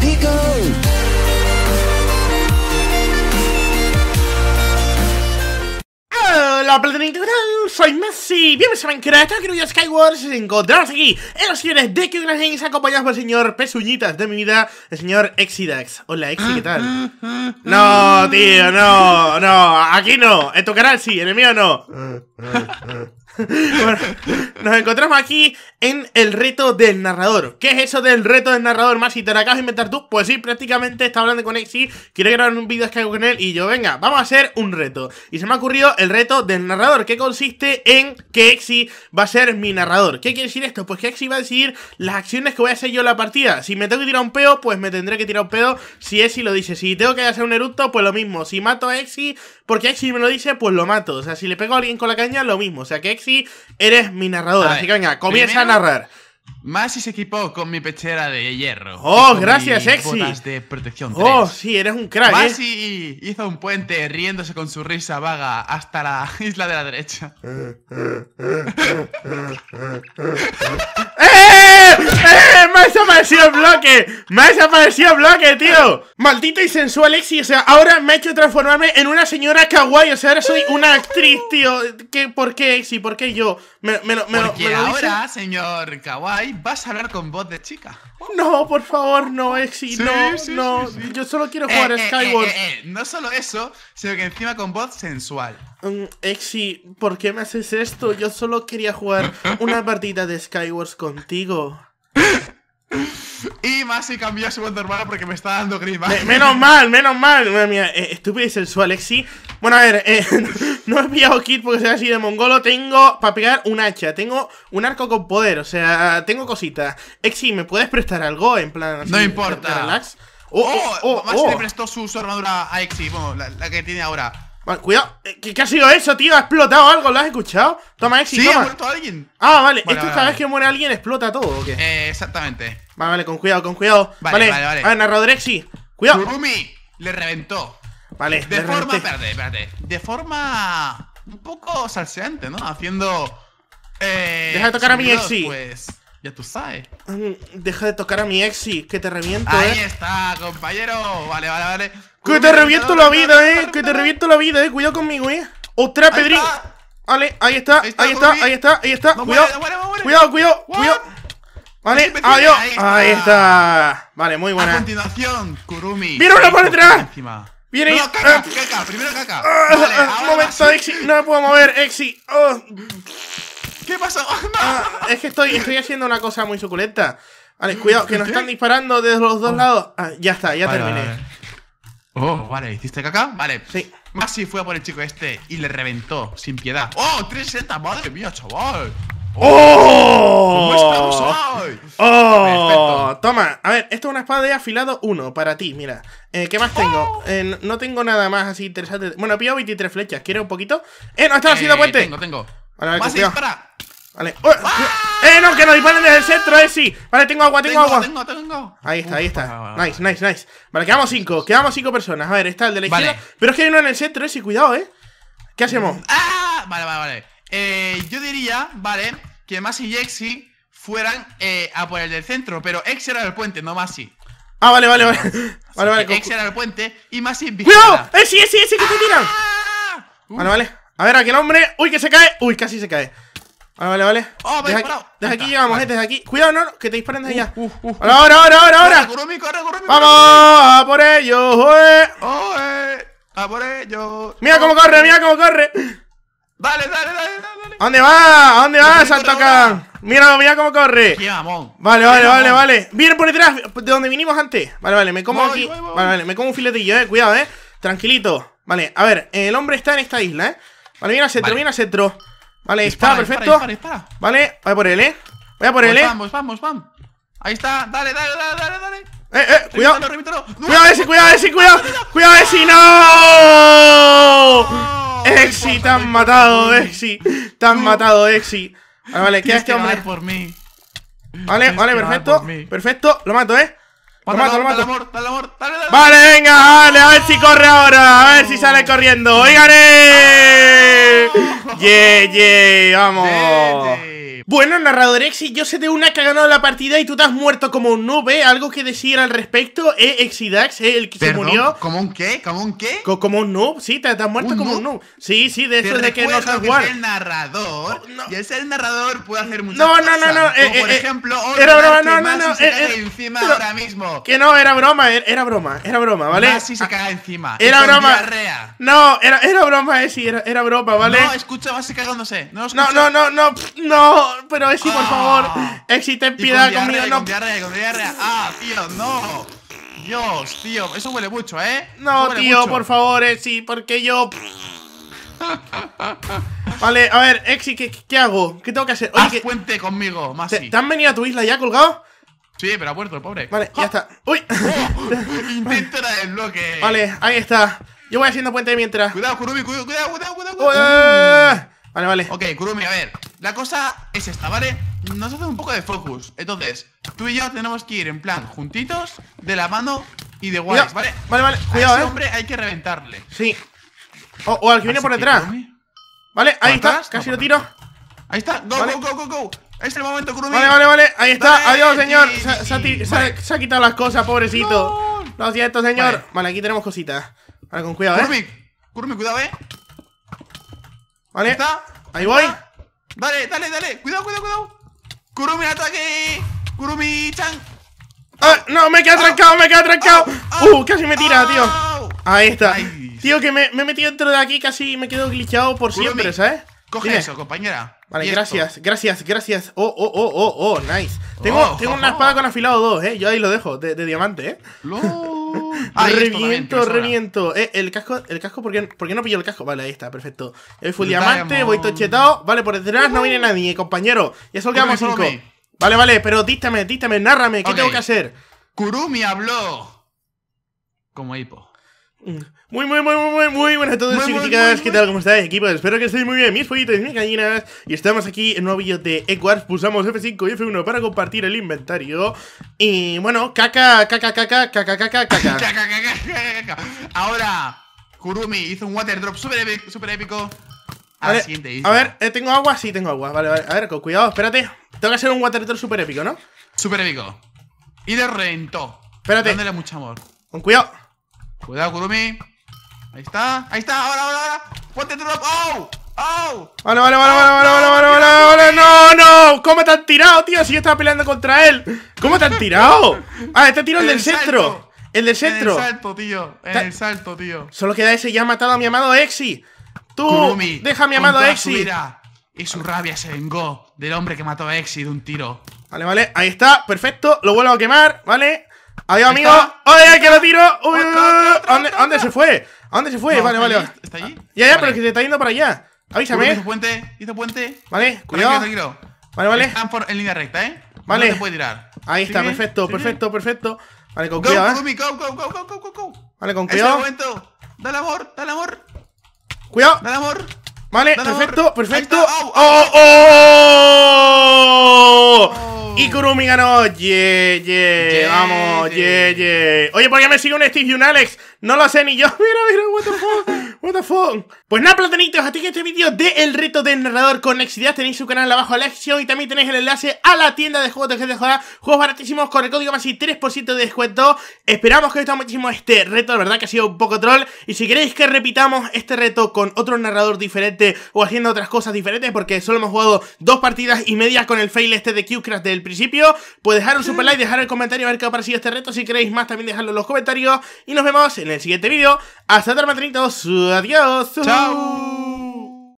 digo. Hola Integral, soy Messi, bienvenidos a Minecraft, querido Skyward, si encontramos aquí en los señores de que Games acompañados por el señor Pesuñitas de mi vida, el señor Exidax. Hola Exi, ¿qué tal? No, tío, no, no, aquí no, en tu canal sí, en el mío no bueno, nos encontramos aquí en el reto del narrador. ¿Qué es eso del reto del narrador, más? Si te lo acabas de inventar tú, pues sí, prácticamente está hablando con Exi, quiere grabar un vídeo que hago con él y yo, venga, vamos a hacer un reto. Y se me ha ocurrido el reto del narrador, que consiste en que Exi va a ser mi narrador. ¿Qué quiere decir esto? Pues que Exi va a decidir las acciones que voy a hacer yo en la partida. Si me tengo que tirar un pedo, pues me tendré que tirar un pedo si Exi lo dice. Si tengo que hacer un eructo, pues lo mismo. Si mato a Exi, porque Exi me lo dice, pues lo mato. O sea, si le pego a alguien con la caña, lo mismo. O sea, que Exi eres mi narrador. así que venga, comienza a narrar. Masi se equipó con mi pechera de hierro. ¡Oh, gracias, sexy de protección ¡Oh, sí, eres un crack! ¿eh? Masi hizo un puente riéndose con su risa vaga hasta la isla de la derecha. ¡Eh! ¡Eh! ¡Me ha desaparecido bloque! ¡Me ha desaparecido bloque, tío! Maldito y sensual Exi, o sea, ahora me ha hecho transformarme en una señora kawaii, o sea, ahora soy una actriz, tío. ¿Qué, ¿Por qué Exi? ¿Por qué yo? Me, ahora, señor kawaii, vas a hablar con voz de chica. No, por favor, no, Exi, no, no. yo solo quiero eh, jugar a eh, eh, Skyward. no solo eso, sino que encima con voz sensual. Mm, Exi, ¿por qué me haces esto? Yo solo quería jugar una partida de Skywars contigo. Y más cambió a su banda hermana porque me está dando grima. menos mal, menos mal. Madre mía, eh, estúpido y sensual, Exi. Bueno, a ver, eh, no he pillado kit porque sea así de mongolo. Tengo para pegar un hacha, tengo un arco con poder, o sea, tengo cositas. Exi, ¿me puedes prestar algo? En plan, así, no importa. Relax. Oh, oh, oh, oh le oh. prestó su, armadura a Exi, bueno, la que tiene ahora cuidado. Eh, ¿Qué, ha sido eso, tío? ¿Ha explotado algo? ¿Lo has escuchado? Toma, Exi, Sí, ha muerto alguien. Ah, vale. vale Esto cada vez que muere alguien explota todo, ¿o qué? Eh, exactamente. Vale, vale, con cuidado, con cuidado. Vale, vale, vale. A ver, Cuidado. Kurumi le reventó. Vale, De forma, espérate, espérate. De forma un poco salseante, ¿no? Haciendo... Eh, Deja de tocar a mi Exi. Pues, ya tú sabes. Mm, deja de tocar a mi Exi, que te reviento, Ahí eh. está, compañero. Vale, vale, vale. Que te reviento la vida, eh. Que te reviento la vida, eh. Cuidado conmigo, eh. Otra, Pedrín. Vale, ahí está, ahí está, ahí está, ahí está. cuidado, cuidado, cuidado, Vale, adiós. Ahí está. Vale, muy buena. A continuación, Kurumi. ¡Viene la por detrás! Viene no, caca, ah. caca, primero caca. Ah, ah, un momento, Exi. No me puedo mover, Exi. Oh. ¿Qué pasó? es que estoy, estoy haciendo una cosa muy suculenta. Vale, mm, cuidado, que nos están disparando desde los dos lados. ya está, ya terminé. Oh, vale, ¿hiciste caca? Vale. Sí. Maxi fue a por el chico este y le reventó sin piedad. ¡Oh! setas, madre mía, chaval. ¡Oh! ¿Cómo estamos hoy? ¡Oh! Toma, a ver, esto es una espada de afilado 1 para ti, mira. Eh, ¿Qué más tengo? ¡Oh! Eh, no tengo nada más así interesante. Bueno, he 23 flechas, ¿quieres un poquito? ¡Eh, no, está haciendo eh, puente! Tengo, tengo. Vale, Vale. ¡Oh! ¡Eh, no! ¡Que nos disparen desde el centro, eh! Sí. Vale, tengo agua, tengo, agua. Tengo, tengo. Ahí está, ahí está. Ah, nice, nice, nice. Vale, quedamos cinco. Quedamos cinco personas. A ver, está el de la vale. Pero es que hay uno en el centro, eh. Sí, cuidado, eh. ¿Qué hacemos? ¡Ah! Vale, vale, vale. Eh, yo diría, vale, que Masi y Exi fueran eh, a por el del centro. Pero Exy era el puente, no Masi. Ah, vale, vale, vale. vale, vale. era el puente y Masi ¡Cuidado! ¡Eh, sí, eh, sí, eh, sí! ¡Que te tiran! Ah, vale, uh. vale. A ver, aquí el hombre. ¡Uy, que se cae! ¡Uy, casi se cae! Ah, vale, vale, ah, vale. Oh, desde aquí llegamos, eh, desde aquí. Cuidado, no, que te disparen desde uh, allá. Uh, uh, ahora, ahora, ahora, ahora. corre, Vamos, a por ellos, oe. a por ellos. Mira cómo corre, mira cómo corre. Dale, dale, dale, dale. dónde va? dónde va, Santocan? Mira, mira cómo corre. vale, vale, vale, vale, Viene por detrás, de donde vinimos antes. Vale, vale, me como aquí. Vale, vale, me como un filetillo, eh. Cuidado, eh. Tranquilito. Vale, a ver, el hombre está en esta isla, eh. Vale, viene a Cetro, viene a Cetro. Vale, dispara, está, perfecto. vale, voy a por él, eh. Voy a por pues él, eh. Vamos, vamos, vamos. Ahí está, dale, dale, dale, dale, dale. Eh, eh, cuidado. Cuidado, ese, cuidado, ese, cuidado. Cuidado, ese, no. Exi, eh, te han matado, Exi. Eh, te han matado, Exi. Eh, vale, vale, queda este hombre. por mí. Vale, vale, perfecto. Perfecto, lo mato, eh. Lo mato, lo mato. Vale, venga, dale, a ver si corre ahora. A ver si sale corriendo. Oigan, eh. Ah yeah, yeah, vamos. Yeah, yeah. Bueno, narrador Exi, yo sé de una que ha ganado la partida y tú te has muerto como un ¿eh? ¿Algo que decir al respecto? ¿Eh, Exidax, eh, el que se murió? ¿Cómo un qué? ¿Cómo un qué? ¿Cómo como un noob, sí, te, has muerto como un noob. Sí, sí, de eso de que no estás es el narrador. Oh, y es el narrador puede hacer muchas no, cosas. No, no, eh, eh, eh, no. no, por ejemplo, era broma, no, no, no. encima ahora mismo. Que no, era broma, era broma, era broma, ¿vale? Así se ah, caga encima. Era broma. No, era, era broma, Exi, era, era broma, ¿vale? No, escucha, a cagándose. No, no, no, no, no pero Exi, por ah. favor, Exi, ten piedad conmigo, no. Con diarrea, con diarrea. Ah, tío, no. Dios, tío, eso huele mucho, ¿eh? No, tío, por favor, Exi, porque yo. vale, a ver, Exi, ¿qué, ¿qué, hago? ¿Qué tengo que hacer? Oye, Haz que... puente conmigo, Masi. ¿Te, ¿Te han venido a tu isla ya colgado? Sí, pero ha muerto el pobre. Vale, ya está. ¡Oh! ¡Uy! Intento Intenta el bloque. Vale, ahí está. Yo voy haciendo puente mientras. Cuidado, Kurumi, cuidado, cuidado, cuidado, cuidado. cuidado. Vale, vale. Ok, Kurumi, a ver. La cosa es esta, ¿vale? Nos hace un poco de focus. Entonces, tú y yo tenemos que ir en plan juntitos, de la mano y de guay, ¿vale? Vale, vale, cuidado, a ese eh. hombre hay que reventarle. Sí. O, o al que viene por detrás. vale, ahí está, casi lo tiro. Ahí está, go, go, go, go, go. Es el momento, Kurumi. Vale, vale, vale, ahí está. Adiós, señor. se, ha quitado las cosas, pobrecito. No, cierto, señor. Vale. aquí tenemos cositas. Vale, con cuidado, eh. Kurumi, Kurumi, cuidado, eh. Vale. Está. Ahí voy. Dale, dale, dale. Cuidado, cuidado, cuidado. Kurumi ataque. Kurumi chan. Ah, no, me he quedado atrancado ah. me he quedado ah, ah. uh, casi me tira, tío. Ahí está. Tío, que me, me, he metido dentro de aquí, casi me quedo glitchado por siempre, ¿sabes? Coge eso, compañera. Vale, gracias, gracias, gracias. Oh, oh, oh, oh, oh, nice. Tengo, oh. tengo una espada con afilado 2, eh. Yo ahí lo dejo, de, diamante, eh. Lord. reviento, reviento. Eh, el casco, el casco ¿por qué, no pilló el casco? Vale, ahí está, perfecto. El full diamante, voy tochetado. Vale, por detrás no viene nadie, compañero. Y eso quedamos cinco. Vale, vale, pero dístame, dístame, nárrame, ¿qué tengo que hacer? Kurumi habló. Como hipo. Mm. Muy, muy, muy, muy, muy buenas a todos, chicos, ¿Qué tal? ¿Cómo estáis, equipo? Espero que estéis muy bien, mis pollitos y mis gallinas. Y estamos aquí en un nuevo vídeo de Equars Pulsamos F5 y F1 para compartir el inventario. Y bueno, caca, caca, caca, caca, caca, caca. caca, caca, caca. Ahora, Kurumi hizo un water drop súper épico. Super épico. A, ver, a ver eh, ¿tengo agua? Sí, tengo agua. Vale, vale. A ver, con cuidado, espérate. Tengo que hacer un water drop super épico, ¿no? super épico. Y de rento. Espérate. Dándole mucho amor. Con cuidado. Cuidado, Kurumi. Ahí está, ahí está, ahora, ahora, ahora. Ponte tu ¡Oh! ¡Oh! Vale, vale, vale, vale, vale, vale, vale, vale, no, no. ¿Cómo te han tirado, tío? Si yo estaba peleando contra él. ¿Cómo te han tirado? Ah, este tiro es del centro. El del centro. el salto, tío. En el salto, tío. Solo queda ese ya ha matado a mi amado Exi. Tú, deja a mi amado Exi. Y su rabia se vengó del hombre que mató a Exi de un tiro. Vale, vale, ahí está, perfecto. Lo vuelvo a quemar, ¿vale? Adiós, amigo. ¡Oye, que lo tiro! Uy, ¿A dónde, dónde se fue? ¿A dónde se fue? vale, vale. ¿Está allí? Ya, ya, pero pero que se está yendo para allá. Avísame. Hizo puente, hizo puente. Vale, cuidado. Vale, vale. Están en línea recta, ¿eh? Vale. No se puede tirar. Ahí está, perfecto, perfecto, perfecto. Vale, con cuidado, cuidado. ¿eh? Go, go, Vale, con cuidado. Este momento. Dale amor, dale amor. Cuidado. Dale amor. Vale, perfecto, perfecto. oh. oh. Y Kurumi ganó. Yeah, Vamos, yeah. yeah, Oye, ¿por qué me sigue un Steve y un Alex? No lo sé ni yo. Mira, mira, what the fuck. What the fuck. Pues nada, platanitos, hasta aquí este vídeo del Reto del Narrador con Nexidia. Tenéis su canal abajo en la descripción y también tenéis el enlace a la tienda de juegos de gente Juegos baratísimos con el código más y 3% de descuento. Esperamos que os haya gustado muchísimo este reto. La verdad que ha sido un poco troll. Y si queréis que repitamos este reto con otro narrador diferente o haciendo otras cosas diferentes, porque solo hemos jugado dos partidas y media con el fail este de Qcraft del principio. Pues dejar un super like, dejar el comentario, a ver qué ha parecido este reto. Si queréis más, también dejarlo en los comentarios. Y nos vemos en el siguiente vídeo. Hasta otra matrinitos. Adiós. Chao.